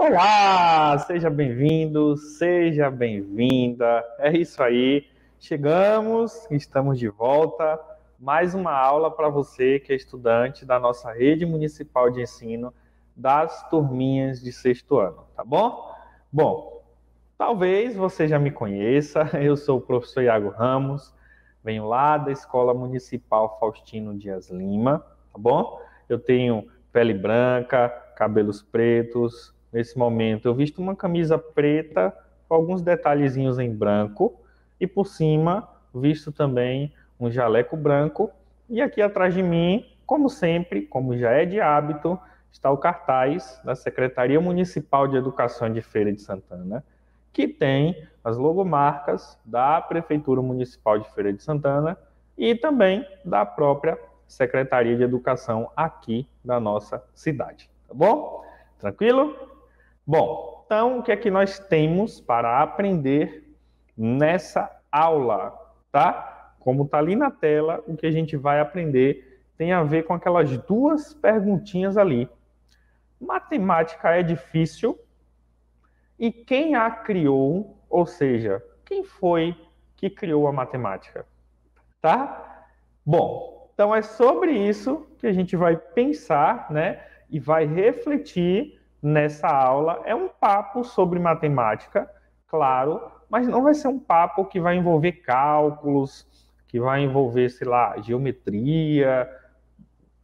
Olá, seja bem-vindo, seja bem-vinda. É isso aí. Chegamos, estamos de volta. Mais uma aula para você que é estudante da nossa rede municipal de ensino das turminhas de sexto ano, tá bom? Bom, talvez você já me conheça. Eu sou o professor Iago Ramos, venho lá da Escola Municipal Faustino Dias Lima, tá bom? Eu tenho pele branca, cabelos pretos, nesse momento. Eu visto uma camisa preta com alguns detalhezinhos em branco e por cima visto também um jaleco branco. E aqui atrás de mim, como sempre, como já é de hábito, está o cartaz da Secretaria Municipal de Educação de Feira de Santana, que tem as logomarcas da Prefeitura Municipal de Feira de Santana e também da própria Secretaria de Educação aqui da nossa cidade. Tá bom? Tranquilo? Bom, então o que é que nós temos para aprender nessa aula, tá? Como está ali na tela, o que a gente vai aprender tem a ver com aquelas duas perguntinhas ali. Matemática é difícil e quem a criou, ou seja, quem foi que criou a matemática, tá? Bom, então é sobre isso que a gente vai pensar, né? E vai refletir nessa aula é um papo sobre matemática, claro, mas não vai ser um papo que vai envolver cálculos, que vai envolver, sei lá, geometria,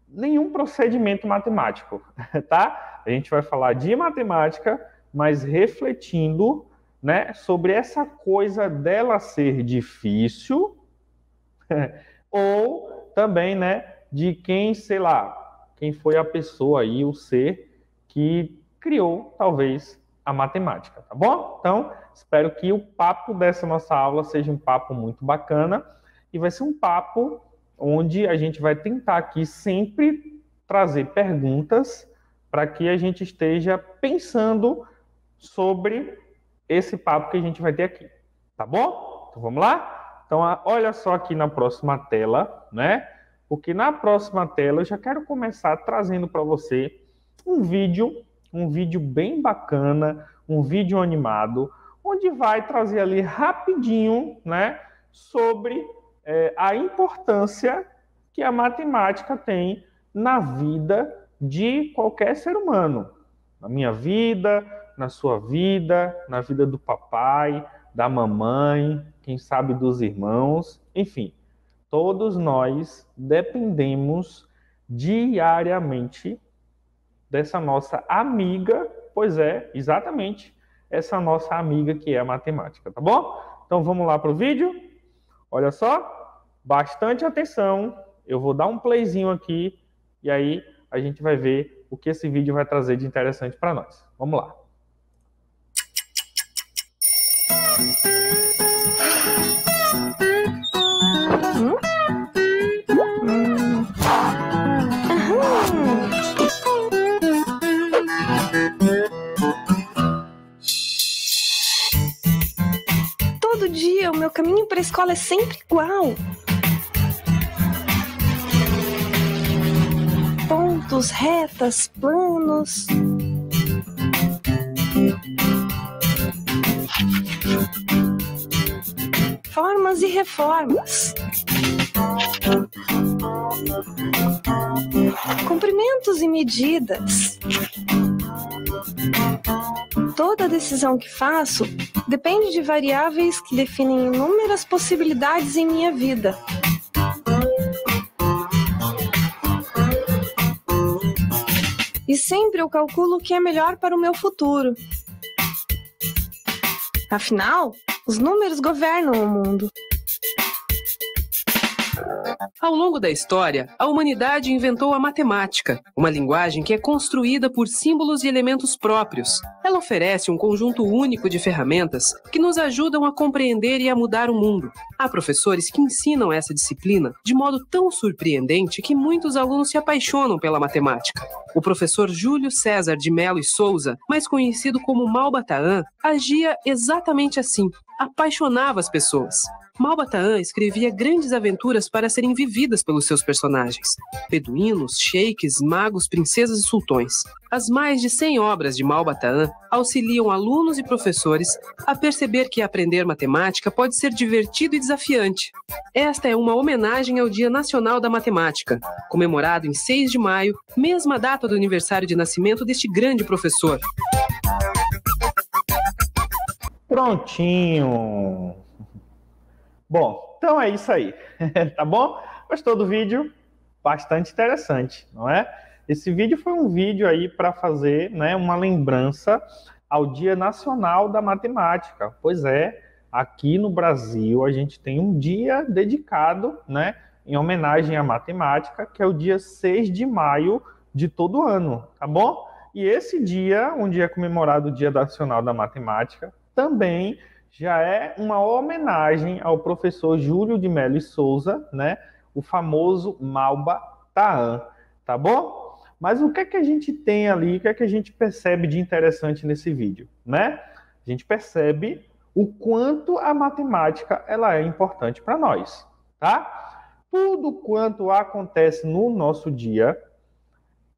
nenhum procedimento matemático, tá? A gente vai falar de matemática, mas refletindo, né, sobre essa coisa dela ser difícil ou também, né, de quem, sei lá, quem foi a pessoa aí, o ser que criou, talvez, a matemática, tá bom? Então, espero que o papo dessa nossa aula seja um papo muito bacana e vai ser um papo onde a gente vai tentar aqui sempre trazer perguntas para que a gente esteja pensando sobre esse papo que a gente vai ter aqui, tá bom? Então vamos lá? Então, olha só aqui na próxima tela, né? Porque na próxima tela eu já quero começar trazendo para você um vídeo um vídeo bem bacana, um vídeo animado, onde vai trazer ali rapidinho, né, sobre é, a importância que a matemática tem na vida de qualquer ser humano, na minha vida, na sua vida, na vida do papai, da mamãe, quem sabe dos irmãos, enfim, todos nós dependemos diariamente dessa nossa amiga, pois é, exatamente essa nossa amiga que é a matemática, tá bom? Então vamos lá para o vídeo. Olha só, bastante atenção. Eu vou dar um playzinho aqui e aí a gente vai ver o que esse vídeo vai trazer de interessante para nós. Vamos lá. meu caminho para a escola é sempre igual. Pontos, retas, planos. Formas e reformas. Comprimentos e medidas. Toda decisão que faço depende de variáveis que definem inúmeras possibilidades em minha vida. E sempre eu calculo o que é melhor para o meu futuro. Afinal, os números governam o mundo. Ao longo da história, a humanidade inventou a matemática, uma linguagem que é construída por símbolos e elementos próprios. Ela oferece um conjunto único de ferramentas que nos ajudam a compreender e a mudar o mundo. Há professores que ensinam essa disciplina de modo tão surpreendente que muitos alunos se apaixonam pela matemática. O professor Júlio César de Melo e Souza, mais conhecido como Malbataan, agia exatamente assim, apaixonava as pessoas. Malbataan escrevia grandes aventuras para serem vividas pelos seus personagens: beduínos, sheiks, magos, princesas e sultões. As mais de 100 obras de Malbataan auxiliam alunos e professores a perceber que aprender matemática pode ser divertido e desafiante. Esta é uma homenagem ao Dia Nacional da Matemática, comemorado em 6 de maio, mesma data do aniversário de nascimento deste grande professor. Prontinho! Bom, então é isso aí, tá bom? Gostou do vídeo? Bastante interessante, não é? Esse vídeo foi um vídeo aí para fazer né, uma lembrança ao Dia Nacional da Matemática. Pois é, aqui no Brasil a gente tem um dia dedicado né, em homenagem à matemática, que é o dia 6 de maio de todo ano, tá bom? E esse dia, onde um é comemorado o Dia Nacional da Matemática, também já é uma homenagem ao professor Júlio de Melo e Souza, né? O famoso Malba Taan, tá bom? Mas o que é que a gente tem ali, o que é que a gente percebe de interessante nesse vídeo, né? A gente percebe o quanto a matemática ela é importante para nós, tá? Tudo quanto acontece no nosso dia,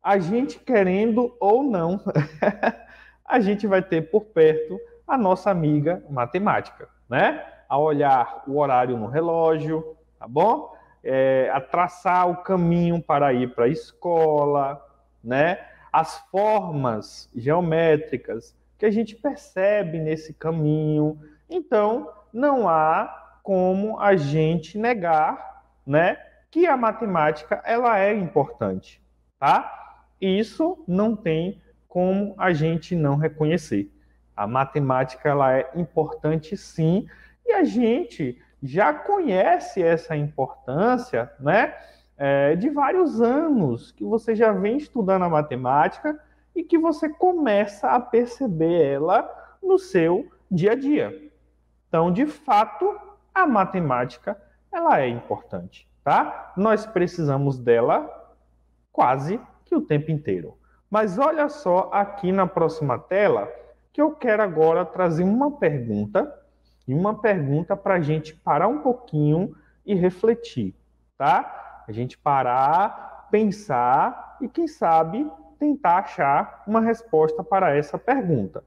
a gente querendo ou não, a gente vai ter por perto a nossa amiga matemática, né? A olhar o horário no relógio, tá bom? É, a traçar o caminho para ir para a escola, né? As formas geométricas que a gente percebe nesse caminho. Então, não há como a gente negar, né, que a matemática ela é importante, tá? Isso não tem como a gente não reconhecer. A matemática ela é importante sim, e a gente já conhece essa importância, né? É, de vários anos que você já vem estudando a matemática e que você começa a perceber ela no seu dia a dia. Então, de fato, a matemática ela é importante, tá? Nós precisamos dela quase que o tempo inteiro. Mas olha só aqui na próxima tela, que eu quero agora trazer uma pergunta, e uma pergunta para a gente parar um pouquinho e refletir, tá? A gente parar, pensar e, quem sabe, tentar achar uma resposta para essa pergunta.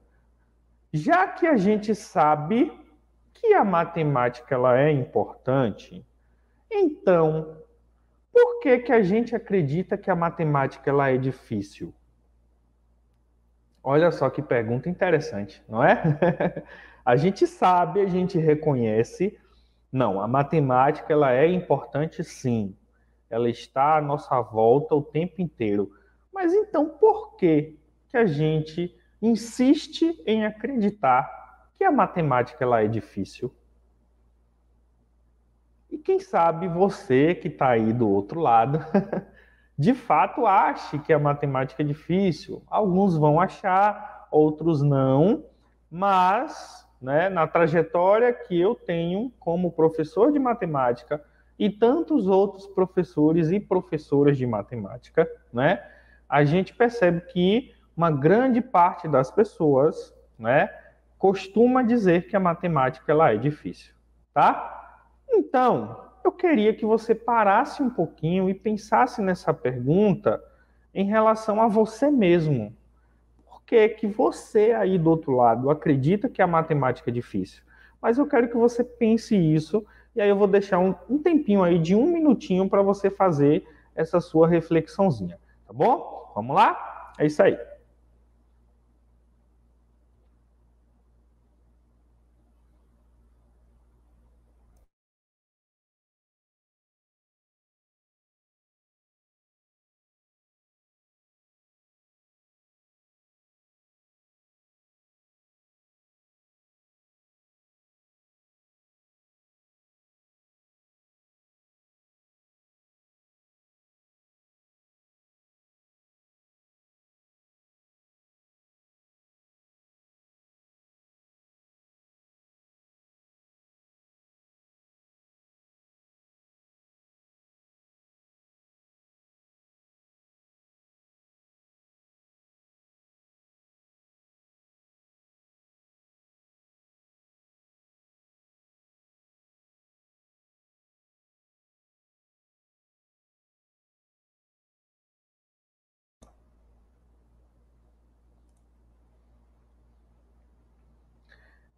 Já que a gente sabe que a matemática ela é importante, então por que, que a gente acredita que a matemática ela é difícil? Olha só que pergunta interessante, não é? a gente sabe, a gente reconhece. Não, a matemática ela é importante sim. Ela está à nossa volta o tempo inteiro. Mas então por que que a gente insiste em acreditar que a matemática ela é difícil? E quem sabe você que está aí do outro lado de fato ache que a matemática é difícil. Alguns vão achar, outros não, mas né, na trajetória que eu tenho como professor de matemática e tantos outros professores e professoras de matemática, né, a gente percebe que uma grande parte das pessoas né, costuma dizer que a matemática ela é difícil, tá? Então, eu queria que você parasse um pouquinho e pensasse nessa pergunta em relação a você mesmo. Por que, que você aí do outro lado acredita que a matemática é difícil? Mas eu quero que você pense isso e aí eu vou deixar um, um tempinho aí de um minutinho para você fazer essa sua reflexãozinha, tá bom? Vamos lá? É isso aí.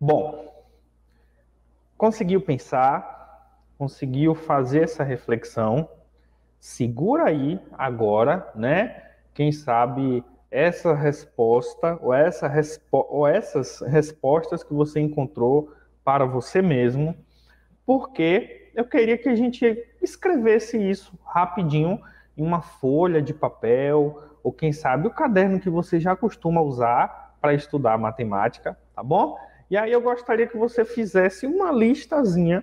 Bom, conseguiu pensar, conseguiu fazer essa reflexão, segura aí agora, né? Quem sabe essa resposta ou, essa respo ou essas respostas que você encontrou para você mesmo, porque eu queria que a gente escrevesse isso rapidinho em uma folha de papel, ou quem sabe o caderno que você já costuma usar para estudar matemática, tá bom? E aí eu gostaria que você fizesse uma listazinha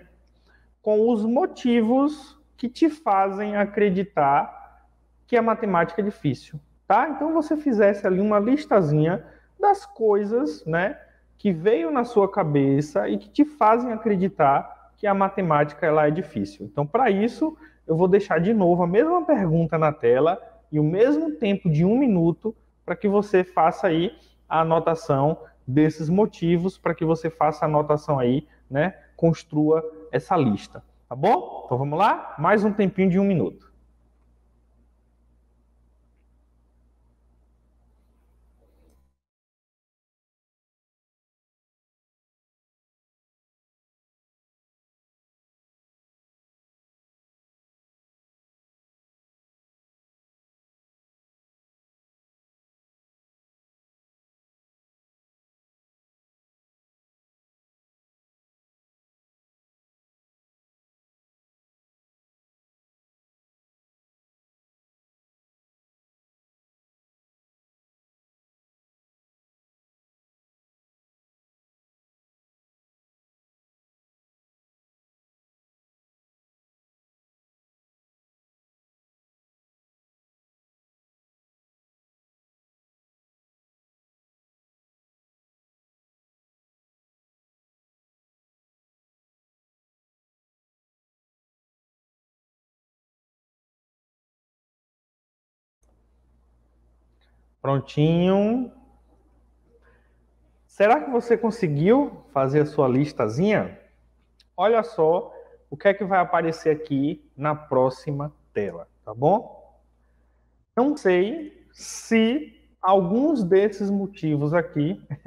com os motivos que te fazem acreditar que a matemática é difícil, tá? Então você fizesse ali uma listazinha das coisas, né, que veio na sua cabeça e que te fazem acreditar que a matemática ela é difícil. Então para isso eu vou deixar de novo a mesma pergunta na tela e o mesmo tempo de um minuto para que você faça aí a anotação desses motivos para que você faça a anotação aí, né? Construa essa lista, tá bom? Então vamos lá? Mais um tempinho de um minuto. Prontinho. Será que você conseguiu fazer a sua listazinha? Olha só o que é que vai aparecer aqui na próxima tela, tá bom? Não sei se alguns desses motivos aqui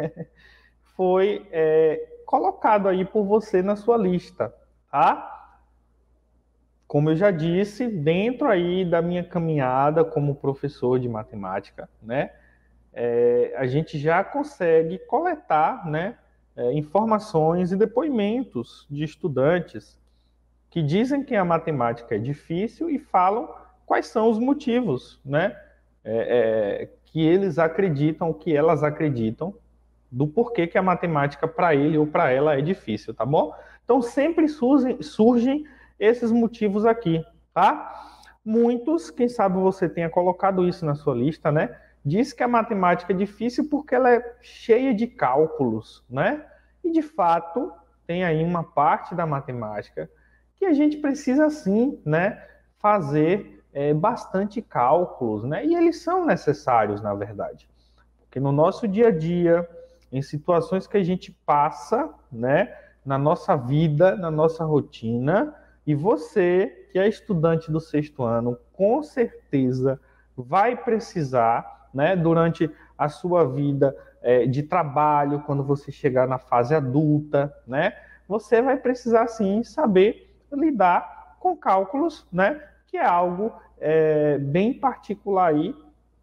foi é, colocado aí por você na sua lista, tá? como eu já disse, dentro aí da minha caminhada como professor de matemática, né, é, a gente já consegue coletar, né, é, informações e depoimentos de estudantes que dizem que a matemática é difícil e falam quais são os motivos, né, é, é que eles acreditam, que elas acreditam, do porquê que a matemática para ele ou para ela é difícil, tá bom? Então sempre surgem, surgem esses motivos aqui, tá? Muitos, quem sabe você tenha colocado isso na sua lista, né? Diz que a matemática é difícil porque ela é cheia de cálculos, né? E de fato, tem aí uma parte da matemática que a gente precisa sim, né, fazer é, bastante cálculos, né? E eles são necessários, na verdade. Porque no nosso dia a dia, em situações que a gente passa, né, na nossa vida, na nossa rotina, e você, que é estudante do sexto ano, com certeza vai precisar, né, durante a sua vida é, de trabalho, quando você chegar na fase adulta, né, você vai precisar sim saber lidar com cálculos, né, que é algo é, bem particular aí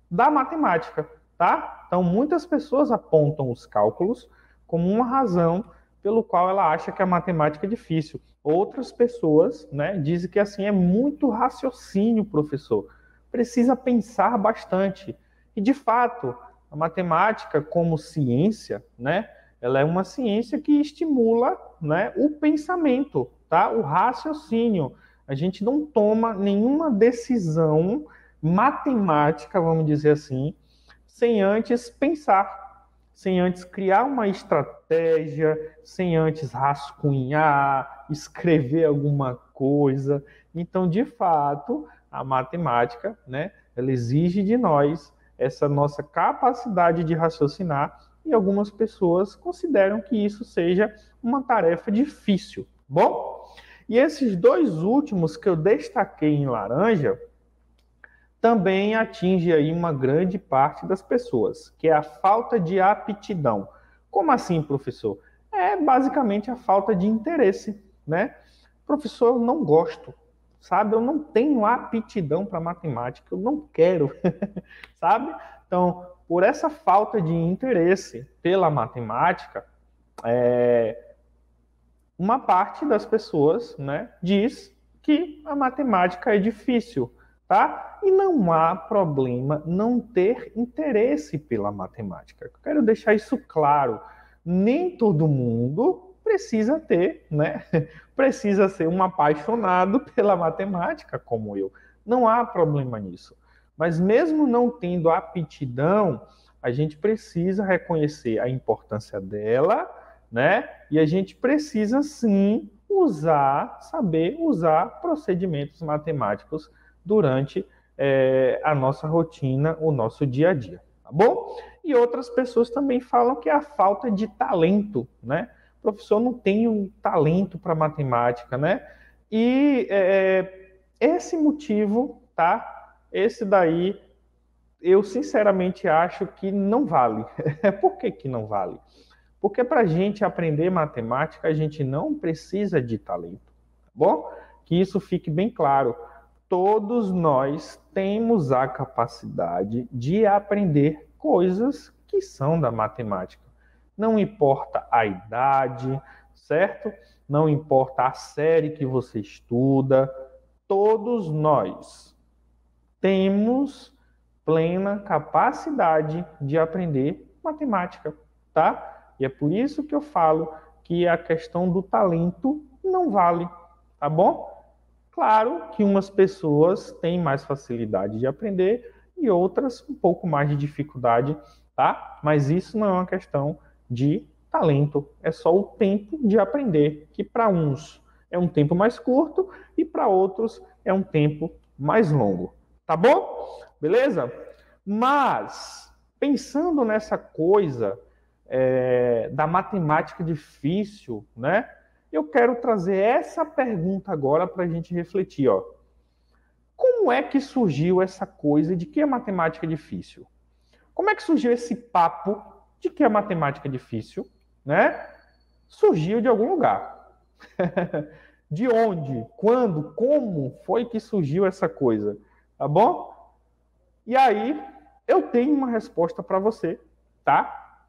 da matemática, tá? Então, muitas pessoas apontam os cálculos como uma razão pelo qual ela acha que a matemática é difícil. Outras pessoas né, dizem que assim é muito raciocínio, professor. Precisa pensar bastante. E de fato, a matemática como ciência, né, ela é uma ciência que estimula né, o pensamento, tá? o raciocínio. A gente não toma nenhuma decisão matemática, vamos dizer assim, sem antes pensar, sem antes criar uma estratégia estratégia, sem antes rascunhar, escrever alguma coisa. Então, de fato, a matemática, né, ela exige de nós essa nossa capacidade de raciocinar e algumas pessoas consideram que isso seja uma tarefa difícil. Bom, e esses dois últimos que eu destaquei em laranja também atinge aí uma grande parte das pessoas, que é a falta de aptidão. Como assim, professor? É basicamente a falta de interesse, né? Professor, eu não gosto, sabe? Eu não tenho aptidão para matemática, eu não quero, sabe? Então, por essa falta de interesse pela matemática, é, uma parte das pessoas né, diz que a matemática é difícil, tá? E não há problema não ter interesse pela matemática. Eu quero deixar isso claro. Nem todo mundo precisa ter, né? Precisa ser um apaixonado pela matemática como eu. Não há problema nisso. Mas mesmo não tendo aptidão, a gente precisa reconhecer a importância dela, né? E a gente precisa sim usar, saber usar procedimentos matemáticos durante é, a nossa rotina, o nosso dia a dia, tá bom? E outras pessoas também falam que é a falta de talento, né? O professor não tem um talento para matemática, né? E é, esse motivo, tá? Esse daí, eu sinceramente acho que não vale. Por que, que não vale? Porque para a gente aprender matemática, a gente não precisa de talento, tá bom? Que isso fique bem claro todos nós temos a capacidade de aprender coisas que são da matemática. Não importa a idade, certo? Não importa a série que você estuda, todos nós temos plena capacidade de aprender matemática, tá? E é por isso que eu falo que a questão do talento não vale, tá bom? Claro que umas pessoas têm mais facilidade de aprender e outras um pouco mais de dificuldade, tá? Mas isso não é uma questão de talento, é só o tempo de aprender, que para uns é um tempo mais curto e para outros é um tempo mais longo, tá bom? Beleza? Mas pensando nessa coisa é, da matemática difícil, né? Eu quero trazer essa pergunta agora para a gente refletir. Ó. Como é que surgiu essa coisa de que a matemática é difícil? Como é que surgiu esse papo de que a matemática é difícil? Né? Surgiu de algum lugar. de onde, quando, como foi que surgiu essa coisa? Tá bom? E aí, eu tenho uma resposta para você, tá?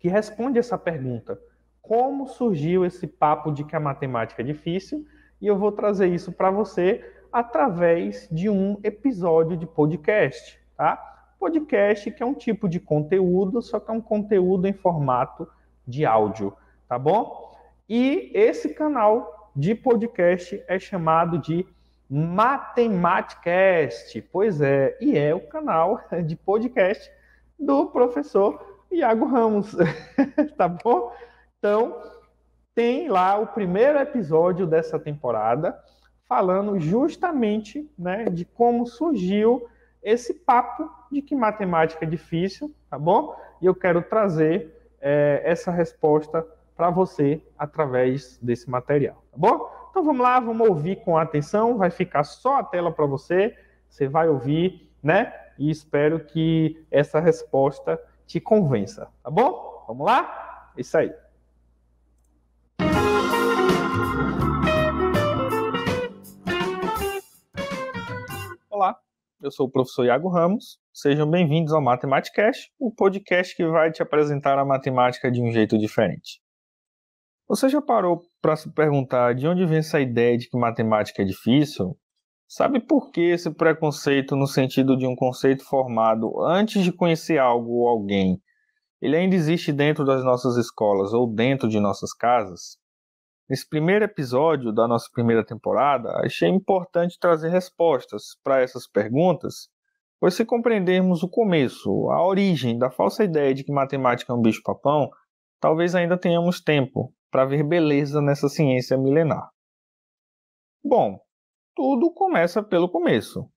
Que responde essa pergunta como surgiu esse papo de que a matemática é difícil, e eu vou trazer isso para você através de um episódio de podcast, tá? Podcast que é um tipo de conteúdo, só que é um conteúdo em formato de áudio, tá bom? E esse canal de podcast é chamado de Matematicast, pois é, e é o canal de podcast do professor Iago Ramos, tá bom? Então, tem lá o primeiro episódio dessa temporada, falando justamente né, de como surgiu esse papo de que matemática é difícil, tá bom? E eu quero trazer é, essa resposta para você através desse material, tá bom? Então vamos lá, vamos ouvir com atenção, vai ficar só a tela para você, você vai ouvir, né? E espero que essa resposta te convença, tá bom? Vamos lá? É isso aí. Eu sou o professor Iago Ramos. Sejam bem-vindos ao Matematicast, o podcast que vai te apresentar a matemática de um jeito diferente. Você já parou para se perguntar de onde vem essa ideia de que matemática é difícil? Sabe por que esse preconceito no sentido de um conceito formado antes de conhecer algo ou alguém, ele ainda existe dentro das nossas escolas ou dentro de nossas casas? Nesse primeiro episódio da nossa primeira temporada, achei importante trazer respostas para essas perguntas, pois se compreendermos o começo, a origem da falsa ideia de que matemática é um bicho-papão, talvez ainda tenhamos tempo para ver beleza nessa ciência milenar. Bom, tudo começa pelo começo.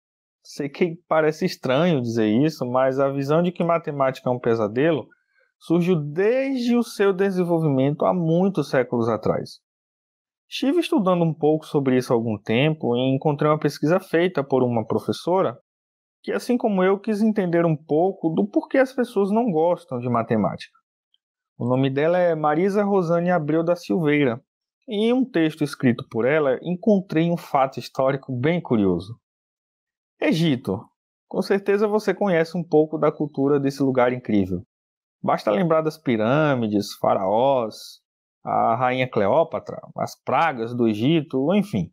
Sei que parece estranho dizer isso, mas a visão de que matemática é um pesadelo surgiu desde o seu desenvolvimento há muitos séculos atrás. Estive estudando um pouco sobre isso há algum tempo e encontrei uma pesquisa feita por uma professora que, assim como eu, quis entender um pouco do porquê as pessoas não gostam de matemática. O nome dela é Marisa Rosane Abreu da Silveira, e em um texto escrito por ela encontrei um fato histórico bem curioso. Egito. Com certeza você conhece um pouco da cultura desse lugar incrível. Basta lembrar das pirâmides, faraós, a rainha Cleópatra, as pragas do Egito, enfim.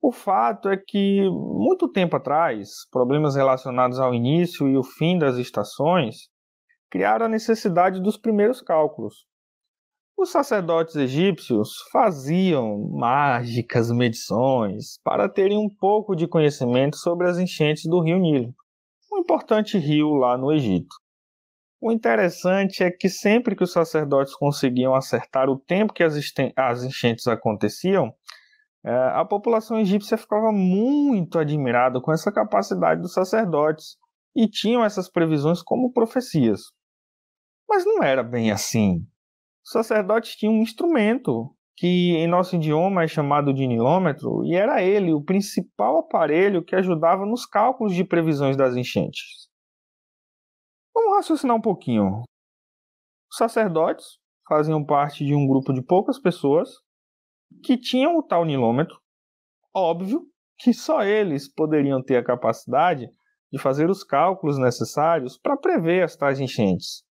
O fato é que, muito tempo atrás, problemas relacionados ao início e o fim das estações criaram a necessidade dos primeiros cálculos. Os sacerdotes egípcios faziam mágicas medições para terem um pouco de conhecimento sobre as enchentes do rio Nilo, um importante rio lá no Egito. O interessante é que sempre que os sacerdotes conseguiam acertar o tempo que as, enchentes aconteciam, é, a população egípcia ficava muito admirada com essa capacidade dos sacerdotes e tinham essas previsões como profecias. Mas não era bem assim. Os sacerdotes tinham um instrumento que em nosso idioma é chamado de nilômetro e era ele o principal aparelho que ajudava nos cálculos de previsões das enchentes. Vamos raciocinar um pouquinho. Os sacerdotes faziam parte de um grupo de poucas pessoas que tinham o tal nilômetro. Óbvio que só eles poderiam ter a capacidade de fazer os cálculos necessários para prever as tais enchentes.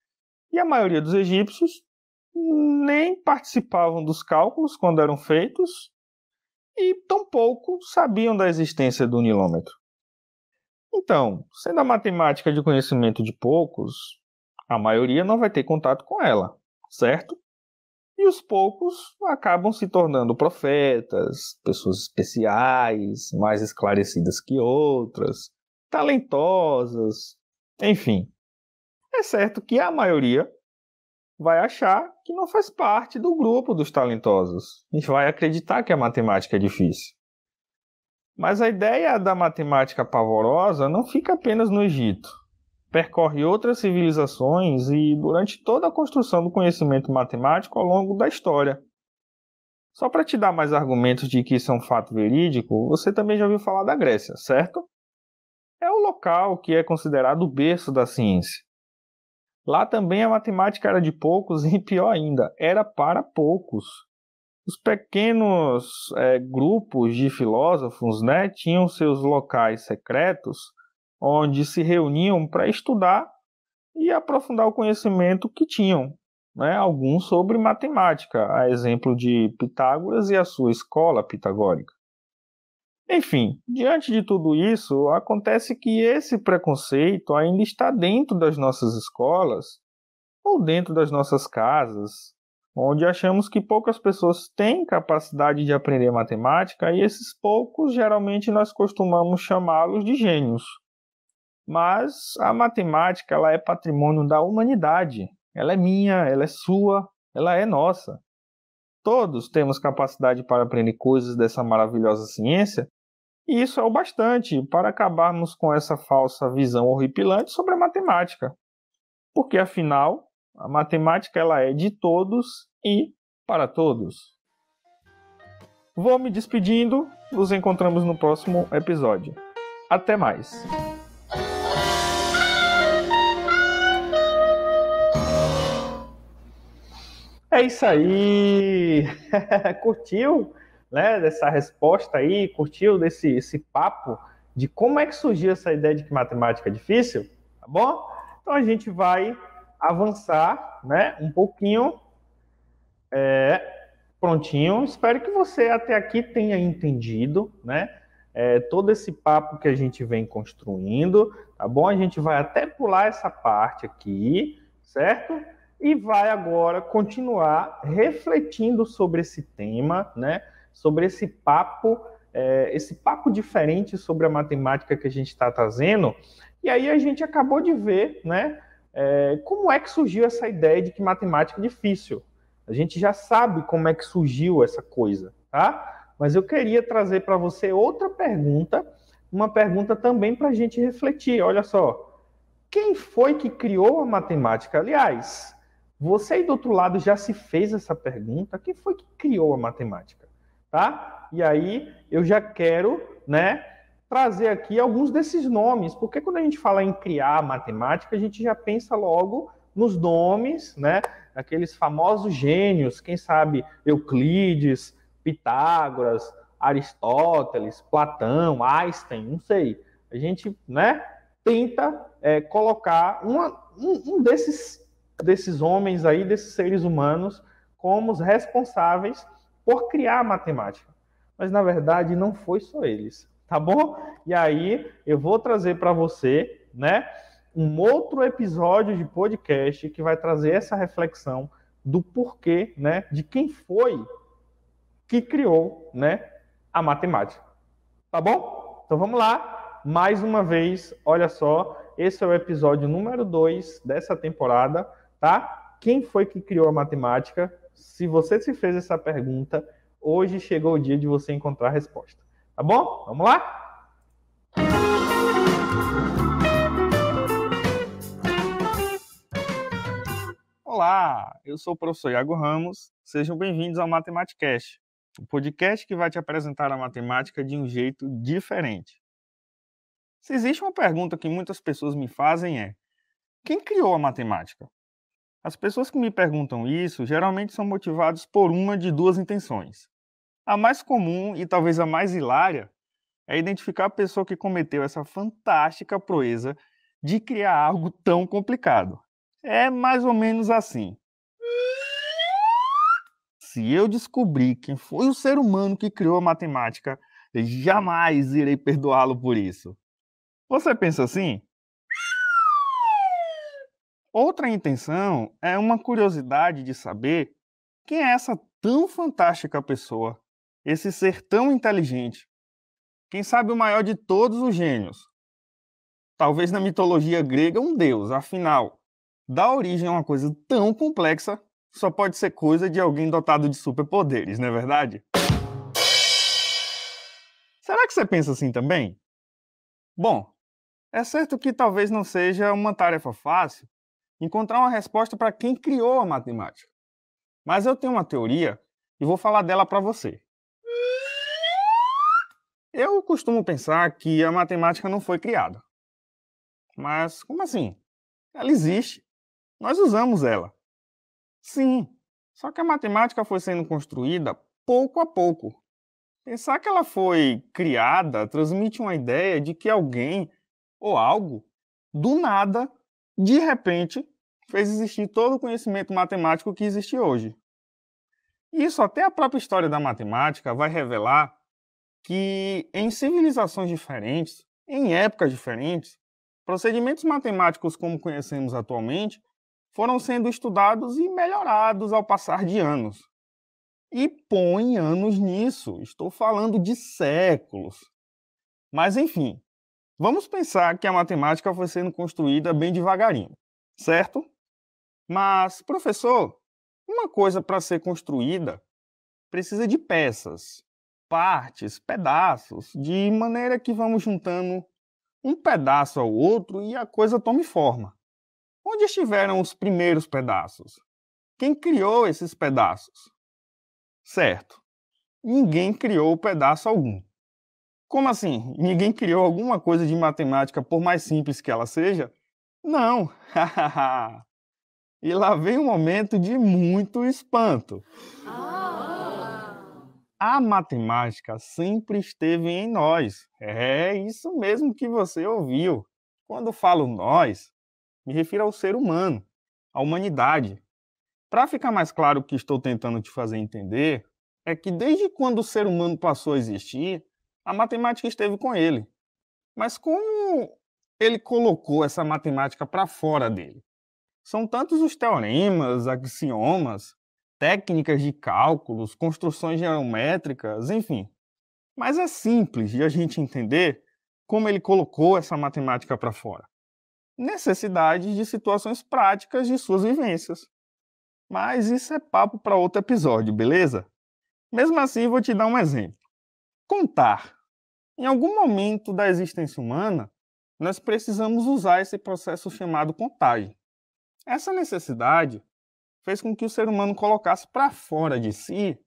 E a maioria dos egípcios nem participavam dos cálculos quando eram feitos e tampouco sabiam da existência do nilômetro. Então, sendo a matemática de conhecimento de poucos, a maioria não vai ter contato com ela, certo? E os poucos acabam se tornando profetas, pessoas especiais, mais esclarecidas que outras, talentosas, enfim. É certo que a maioria vai achar que não faz parte do grupo dos talentosos e vai acreditar que a matemática é difícil. Mas a ideia da matemática pavorosa não fica apenas no Egito. Percorre outras civilizações e durante toda a construção do conhecimento matemático ao longo da história. Só para te dar mais argumentos de que isso é um fato verídico, você também já ouviu falar da Grécia, certo? É o local que é considerado o berço da ciência. Lá também a matemática era de poucos e, pior ainda, era para poucos os pequenos é, grupos de filósofos né, tinham seus locais secretos onde se reuniam para estudar e aprofundar o conhecimento que tinham, né, alguns sobre matemática, a exemplo de Pitágoras e a sua escola pitagórica. Enfim, diante de tudo isso, acontece que esse preconceito ainda está dentro das nossas escolas ou dentro das nossas casas, onde achamos que poucas pessoas têm capacidade de aprender matemática e esses poucos geralmente nós costumamos chamá-los de gênios. Mas a matemática ela é patrimônio da humanidade. Ela é minha, ela é sua, ela é nossa. Todos temos capacidade para aprender coisas dessa maravilhosa ciência, e isso é o bastante para acabarmos com essa falsa visão horripilante sobre a matemática. Porque afinal, a matemática ela é de todos e para todos. Vou me despedindo, nos encontramos no próximo episódio. Até mais. É isso aí. curtiu, né, dessa resposta aí? Curtiu desse esse papo de como é que surgiu essa ideia de que matemática é difícil? Tá bom? Então a gente vai avançar, né? Um pouquinho. É, prontinho. Espero que você até aqui tenha entendido, né? É, todo esse papo que a gente vem construindo, tá bom? A gente vai até pular essa parte aqui, certo? E vai agora continuar refletindo sobre esse tema, né? Sobre esse papo, é, esse papo diferente sobre a matemática que a gente está trazendo. E aí a gente acabou de ver, né? É, como é que surgiu essa ideia de que matemática é difícil? A gente já sabe como é que surgiu essa coisa, tá? Mas eu queria trazer para você outra pergunta, uma pergunta também para a gente refletir. Olha só, quem foi que criou a matemática? Aliás, você aí do outro lado já se fez essa pergunta? Quem foi que criou a matemática? Tá? E aí eu já quero, né? trazer aqui alguns desses nomes, porque quando a gente fala em criar matemática, a gente já pensa logo nos nomes, né? Aqueles famosos gênios, quem sabe Euclides, Pitágoras, Aristóteles, Platão, Einstein, não sei. A gente, né? Tenta é, colocar uma, um, um desses desses homens aí, desses seres humanos, como os responsáveis por criar a matemática. Mas, na verdade, não foi só eles tá bom? E aí eu vou trazer para você, né, um outro episódio de podcast que vai trazer essa reflexão do porquê, né, de quem foi que criou, né, a matemática. Tá bom? Então vamos lá. Mais uma vez, olha só, esse é o episódio número 2 dessa temporada, tá? Quem foi que criou a matemática? Se você se fez essa pergunta, hoje chegou o dia de você encontrar a resposta. Tá bom? Vamos lá? Olá, eu sou o professor Iago Ramos. Sejam bem-vindos ao Matematicast, o podcast que vai te apresentar a matemática de um jeito diferente. Se existe uma pergunta que muitas pessoas me fazem é: quem criou a matemática? As pessoas que me perguntam isso geralmente são motivadas por uma de duas intenções. A mais comum e talvez a mais hilária é identificar a pessoa que cometeu essa fantástica proeza de criar algo tão complicado. É mais ou menos assim. Se eu descobrir quem foi o ser humano que criou a matemática, jamais irei perdoá-lo por isso. Você pensa assim? Outra intenção é uma curiosidade de saber quem é essa tão fantástica pessoa esse ser tão inteligente, quem sabe o maior de todos os gênios. Talvez na mitologia grega um deus, afinal, dá origem a uma coisa tão complexa só pode ser coisa de alguém dotado de superpoderes, não é verdade? Será que você pensa assim também? Bom, é certo que talvez não seja uma tarefa fácil encontrar uma resposta para quem criou a matemática. Mas eu tenho uma teoria e vou falar dela para você. Eu costumo pensar que a matemática não foi criada. Mas como assim? Ela existe. Nós usamos ela. Sim, só que a matemática foi sendo construída pouco a pouco. Pensar que ela foi criada transmite uma ideia de que alguém ou algo, do nada, de repente, fez existir todo o conhecimento matemático que existe hoje. Isso até a própria história da matemática vai revelar que em civilizações diferentes, em épocas diferentes, procedimentos matemáticos como conhecemos atualmente foram sendo estudados e melhorados ao passar de anos. E põe anos nisso, estou falando de séculos. Mas enfim, vamos pensar que a matemática foi sendo construída bem devagarinho, certo? Mas, professor, uma coisa para ser construída precisa de peças partes, pedaços, de maneira que vamos juntando um pedaço ao outro e a coisa tome forma. Onde estiveram os primeiros pedaços? Quem criou esses pedaços? Certo, ninguém criou pedaço algum. Como assim? Ninguém criou alguma coisa de matemática, por mais simples que ela seja? Não! e lá vem um momento de muito espanto. Ah. A matemática sempre esteve em nós. É isso mesmo que você ouviu. Quando falo nós, me refiro ao ser humano, à humanidade. Para ficar mais claro o que estou tentando te fazer entender, é que desde quando o ser humano passou a existir, a matemática esteve com ele. Mas como ele colocou essa matemática para fora dele? São tantos os teoremas, axiomas, técnicas de cálculos, construções geométricas, enfim. Mas é simples de a gente entender como ele colocou essa matemática para fora. Necessidades de situações práticas de suas vivências. Mas isso é papo para outro episódio, beleza? Mesmo assim, vou te dar um exemplo. Contar. Em algum momento da existência humana, nós precisamos usar esse processo chamado contagem. Essa necessidade fez com que o ser humano colocasse para fora de si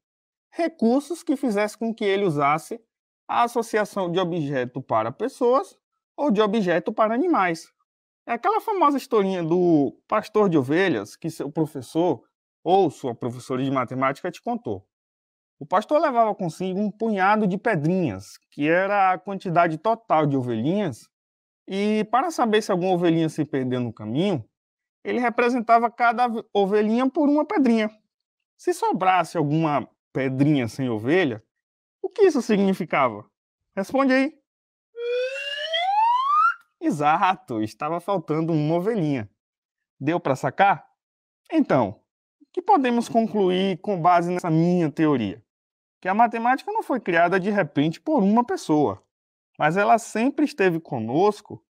recursos que fizessem com que ele usasse a associação de objeto para pessoas ou de objeto para animais. É aquela famosa historinha do pastor de ovelhas que seu professor ou sua professora de matemática te contou. O pastor levava consigo um punhado de pedrinhas, que era a quantidade total de ovelhinhas, e para saber se alguma ovelhinha se perdeu no caminho, ele representava cada ovelhinha por uma pedrinha. Se sobrasse alguma pedrinha sem ovelha, o que isso significava? Responde aí. Exato, estava faltando uma ovelhinha. Deu para sacar? Então, o que podemos concluir com base nessa minha teoria? Que a matemática não foi criada de repente por uma pessoa, mas ela sempre esteve conosco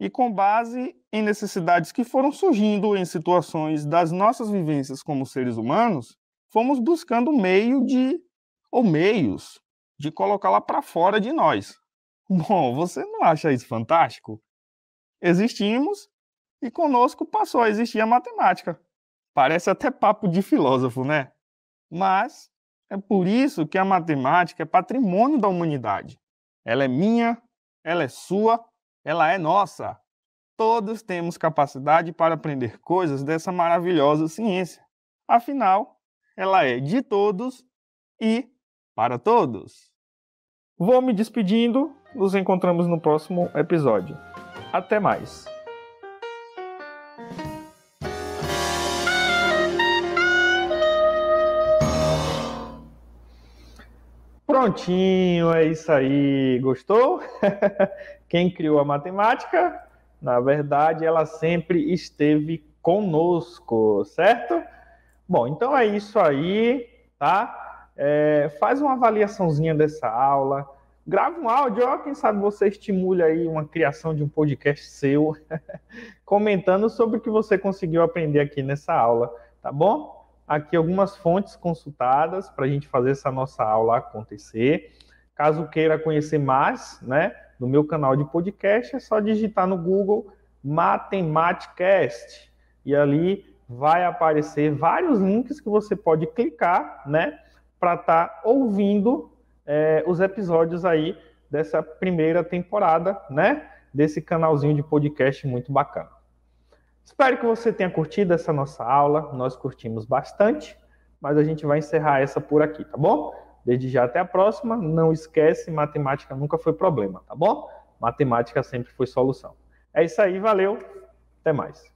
e com base em necessidades que foram surgindo em situações das nossas vivências como seres humanos, fomos buscando meio de ou meios de colocá-la para fora de nós. Bom, você não acha isso fantástico? Existimos e conosco passou a existir a matemática. Parece até papo de filósofo, né? Mas é por isso que a matemática é patrimônio da humanidade. Ela é minha, ela é sua ela é nossa. Todos temos capacidade para aprender coisas dessa maravilhosa ciência. Afinal, ela é de todos e para todos. Vou me despedindo, nos encontramos no próximo episódio. Até mais! Prontinho, é isso aí. Gostou? Quem criou a matemática, na verdade, ela sempre esteve conosco, certo? Bom, então é isso aí, tá? É, faz uma avaliaçãozinha dessa aula, grava um áudio, ó, quem sabe você estimule aí uma criação de um podcast seu, comentando sobre o que você conseguiu aprender aqui nessa aula, tá bom? Aqui algumas fontes consultadas para a gente fazer essa nossa aula acontecer. Caso queira conhecer mais, né? no meu canal de podcast, é só digitar no Google Matematicast e ali vai aparecer vários links que você pode clicar, né, para estar tá ouvindo é, os episódios aí dessa primeira temporada, né, desse canalzinho de podcast muito bacana. Espero que você tenha curtido essa nossa aula, nós curtimos bastante, mas a gente vai encerrar essa por aqui, tá bom? Desde já até a próxima. Não esquece, matemática nunca foi problema, tá bom? Matemática sempre foi solução. É isso aí, valeu. Até mais.